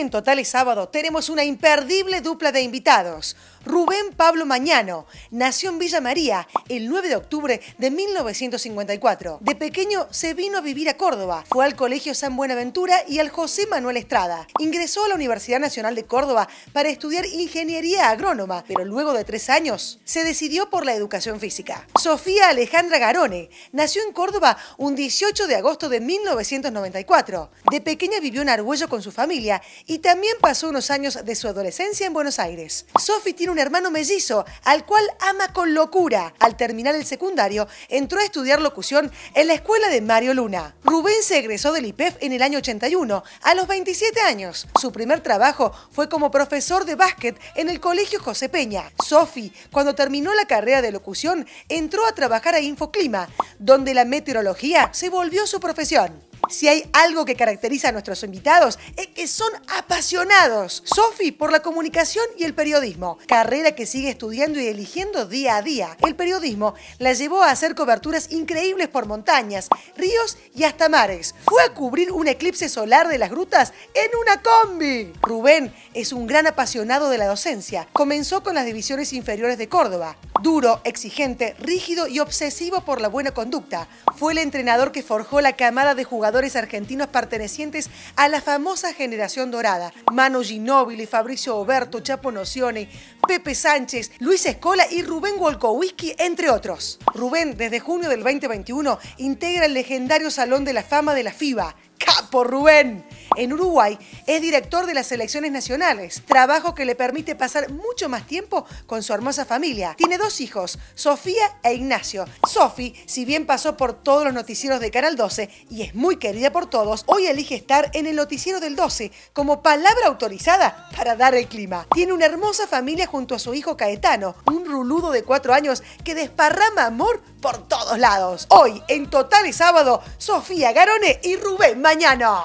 en Total Sábado tenemos una imperdible dupla de invitados. Rubén Pablo Mañano nació en Villa María el 9 de octubre de 1954. De pequeño se vino a vivir a Córdoba. Fue al Colegio San Buenaventura y al José Manuel Estrada. Ingresó a la Universidad Nacional de Córdoba para estudiar ingeniería agrónoma, pero luego de tres años se decidió por la educación física. Sofía Alejandra Garone nació en Córdoba un 18 de agosto de 1994. De pequeña vivió en Argüello con su familia y también pasó unos años de su adolescencia en Buenos Aires. Sophie tiene un hermano mellizo, al cual ama con locura. Al terminar el secundario, entró a estudiar locución en la escuela de Mario Luna. Rubén se egresó del IPEF en el año 81, a los 27 años. Su primer trabajo fue como profesor de básquet en el Colegio José Peña. Sophie, cuando terminó la carrera de locución, entró a trabajar a Infoclima, donde la meteorología se volvió su profesión. Si hay algo que caracteriza a nuestros invitados es que son apasionados. Sofi por la comunicación y el periodismo, carrera que sigue estudiando y eligiendo día a día. El periodismo la llevó a hacer coberturas increíbles por montañas, ríos y hasta mares. Fue a cubrir un eclipse solar de las grutas en una combi. Rubén es un gran apasionado de la docencia. Comenzó con las divisiones inferiores de Córdoba. Duro, exigente, rígido y obsesivo por la buena conducta, fue el entrenador que forjó la camada de jugadores argentinos pertenecientes a la famosa generación dorada. Mano Ginóbili, Fabricio Oberto, Chapo Nocione, Pepe Sánchez, Luis Escola y Rubén Wolkowski, entre otros. Rubén, desde junio del 2021, integra el legendario Salón de la Fama de la FIBA. ¡Capo Rubén! en Uruguay, es director de las selecciones nacionales, trabajo que le permite pasar mucho más tiempo con su hermosa familia. Tiene dos hijos, Sofía e Ignacio. Sofi, si bien pasó por todos los noticieros de Canal 12 y es muy querida por todos, hoy elige estar en el noticiero del 12 como palabra autorizada para dar el clima. Tiene una hermosa familia junto a su hijo Caetano, un ruludo de cuatro años que desparrama amor por todos lados. Hoy, en Total es Sábado, Sofía Garone y Rubén Mañana.